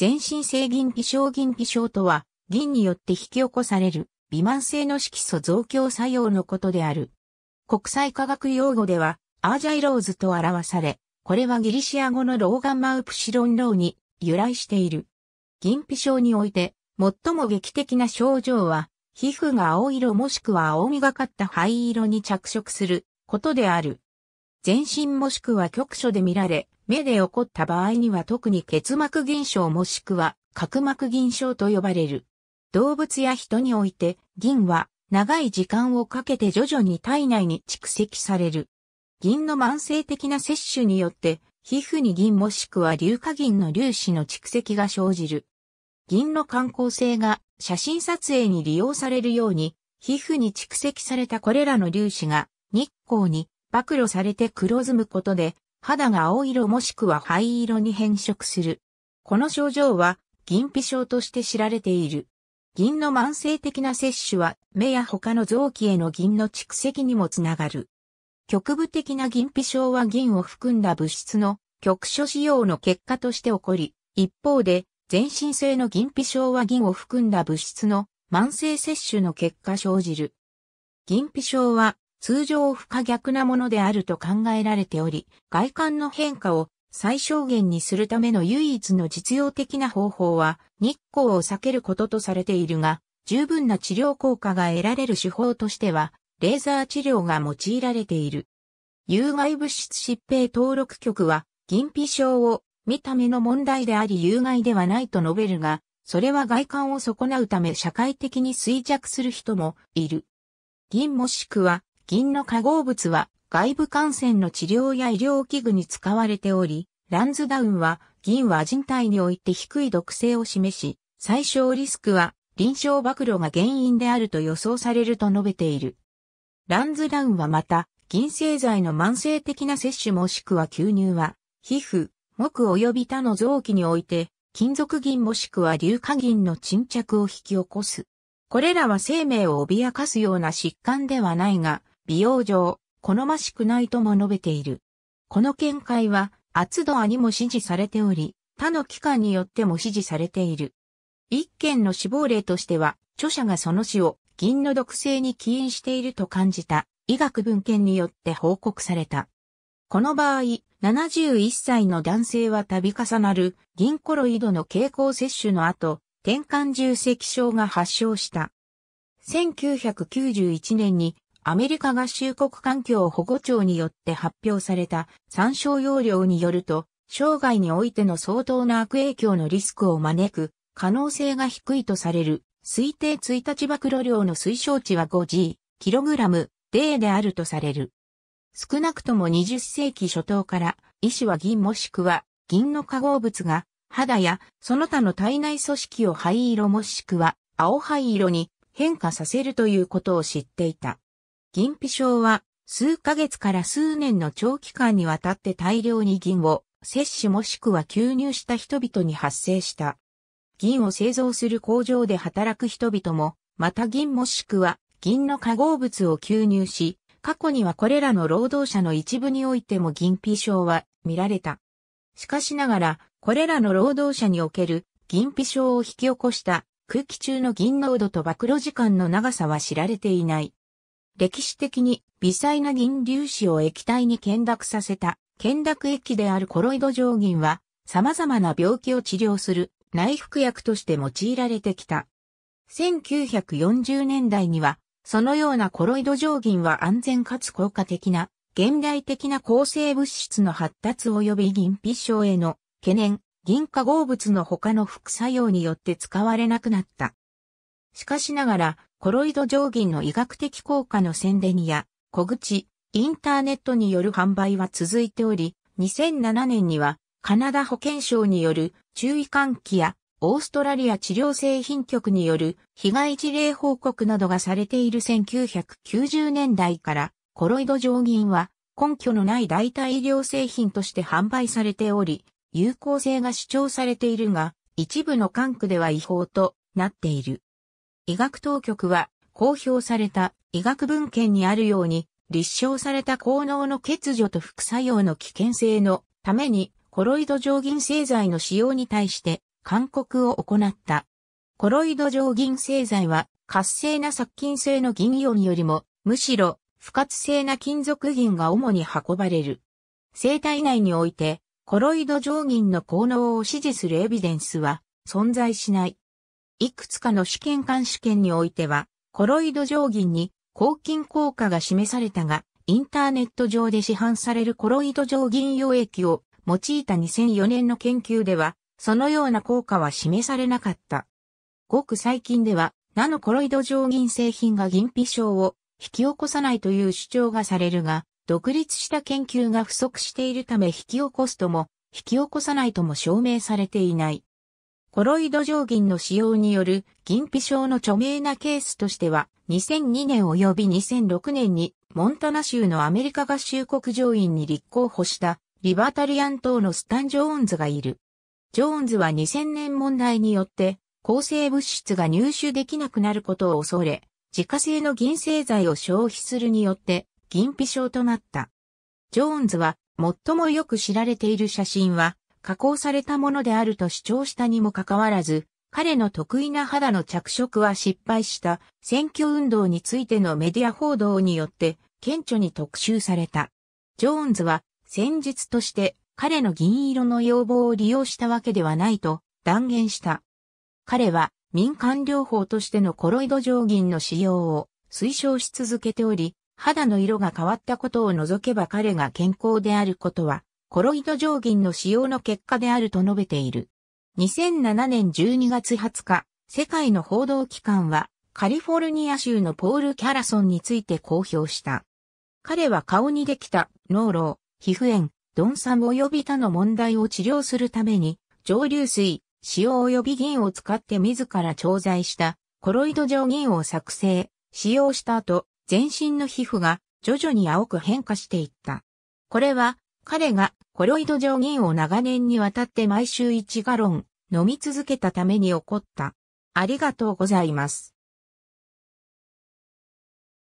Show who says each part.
Speaker 1: 全身性銀皮症銀皮症とは、銀によって引き起こされる、微慢性の色素増強作用のことである。国際科学用語では、アージャイローズと表され、これはギリシア語のローガンマウプシロンローに由来している。銀皮症において、最も劇的な症状は、皮膚が青色もしくは青みがかった灰色に着色することである。全身もしくは局所で見られ、目で起こった場合には特に結膜銀症もしくは角膜銀症と呼ばれる。動物や人において、銀は長い時間をかけて徐々に体内に蓄積される。銀の慢性的な摂取によって、皮膚に銀もしくは硫化銀の粒子の蓄積が生じる。銀の観光性が写真撮影に利用されるように、皮膚に蓄積されたこれらの粒子が日光に暴露されて黒ずむことで肌が青色もしくは灰色に変色する。この症状は、銀皮症として知られている。銀の慢性的な摂取は、目や他の臓器への銀の蓄積にもつながる。局部的な銀皮症は銀を含んだ物質の局所使用の結果として起こり、一方で、全身性の銀皮症は銀を含んだ物質の慢性摂取の結果生じる。銀皮症は通常不可逆なものであると考えられており、外観の変化を最小限にするための唯一の実用的な方法は日光を避けることとされているが、十分な治療効果が得られる手法としては、レーザー治療が用いられている。有害物質疾病登録局は、銀皮症を見た目の問題であり有害ではないと述べるが、それは外観を損なうため社会的に衰弱する人もいる。銀もしくは銀の化合物は外部感染の治療や医療器具に使われており、ランズダウンは銀は人体において低い毒性を示し、最小リスクは臨床暴露が原因であると予想されると述べている。ランズダウンはまた、銀製剤の慢性的な摂取もしくは吸入は、皮膚、木及び他の臓器において、金属銀もしくは硫化銀の沈着を引き起こす。これらは生命を脅かすような疾患ではないが、美容上、好ましくないとも述べている。この見解は、厚度アにも支持されており、他の機関によっても支持されている。一件の死亡例としては、著者がその死を銀の毒性に起因していると感じた医学文献によって報告された。この場合、71歳の男性は度重なる銀コロイドの経口摂取の後、転換重積症が発症した。1991年にアメリカ合衆国環境保護庁によって発表された参照要領によると、生涯においての相当な悪影響のリスクを招く可能性が低いとされる推定1日暴露量の推奨値は 5G、例であるとされる。少なくとも20世紀初頭から医師は銀もしくは銀の化合物が肌やその他の体内組織を灰色もしくは青灰色に変化させるということを知っていた。銀皮症は数ヶ月から数年の長期間にわたって大量に銀を摂取もしくは吸入した人々に発生した。銀を製造する工場で働く人々も、また銀もしくは銀の化合物を吸入し、過去にはこれらの労働者の一部においても銀皮症は見られた。しかしながら、これらの労働者における銀皮症を引き起こした空気中の銀濃度と暴露時間の長さは知られていない。歴史的に微細な銀粒子を液体に見濁させた、見濁液であるコロイド上銀は、様々な病気を治療する内服薬として用いられてきた。1940年代には、そのようなコロイド上銀は安全かつ効果的な、現代的な抗生物質の発達及び銀皮症への懸念、銀化合物の他の副作用によって使われなくなった。しかしながら、コロイド上銀の医学的効果の宣伝や、小口、インターネットによる販売は続いており、2007年には、カナダ保健省による注意喚起や、オーストラリア治療製品局による被害事例報告などがされている1990年代から、コロイド上銀は根拠のない代替医療製品として販売されており、有効性が主張されているが、一部の管区では違法となっている。医学当局は公表された医学文献にあるように立証された効能の欠如と副作用の危険性のためにコロイド上銀製剤の使用に対して勧告を行った。コロイド上銀製剤は活性な殺菌性の銀イオンよりもむしろ不活性な金属銀が主に運ばれる。生体内においてコロイド上銀の効能を支持するエビデンスは存在しない。いくつかの試験管試験においては、コロイド定規に抗菌効果が示されたが、インターネット上で市販されるコロイド定銀溶液を用いた2004年の研究では、そのような効果は示されなかった。ごく最近では、ナノコロイド上銀製品が銀皮症を引き起こさないという主張がされるが、独立した研究が不足しているため引き起こすとも、引き起こさないとも証明されていない。コロイド上銀の使用による銀皮症の著名なケースとしては、2002年及び2006年にモンタナ州のアメリカ合衆国上院に立候補したリバタリアン党のスタン・ジョーンズがいる。ジョーンズは2000年問題によって抗生物質が入手できなくなることを恐れ、自家製の銀製剤を消費するによって銀皮症となった。ジョーンズは最もよく知られている写真は加工されたものであると主張したにもかかわらず、彼の得意な肌の着色は失敗した選挙運動についてのメディア報道によって顕著に特集された。ジョーンズは戦術として彼の銀色の要望を利用したわけではないと断言した。彼は民間療法としてのコロイド上銀の使用を推奨し続けており、肌の色が変わったことを除けば彼が健康であることはコロイド上銀の使用の結果であると述べている。2007年12月20日、世界の報道機関は、カリフォルニア州のポール・キャラソンについて公表した。彼は顔にできた、脳老、皮膚炎、鈍酸及び他の問題を治療するために、蒸留水、塩及び銀を使って自ら調剤した、コロイド上銀を作成、使用した後、全身の皮膚が徐々に青く変化していった。これは、彼がコロイド上銀を長年にわたって毎週1ガロン飲み続けたために起こった。ありがとうございます。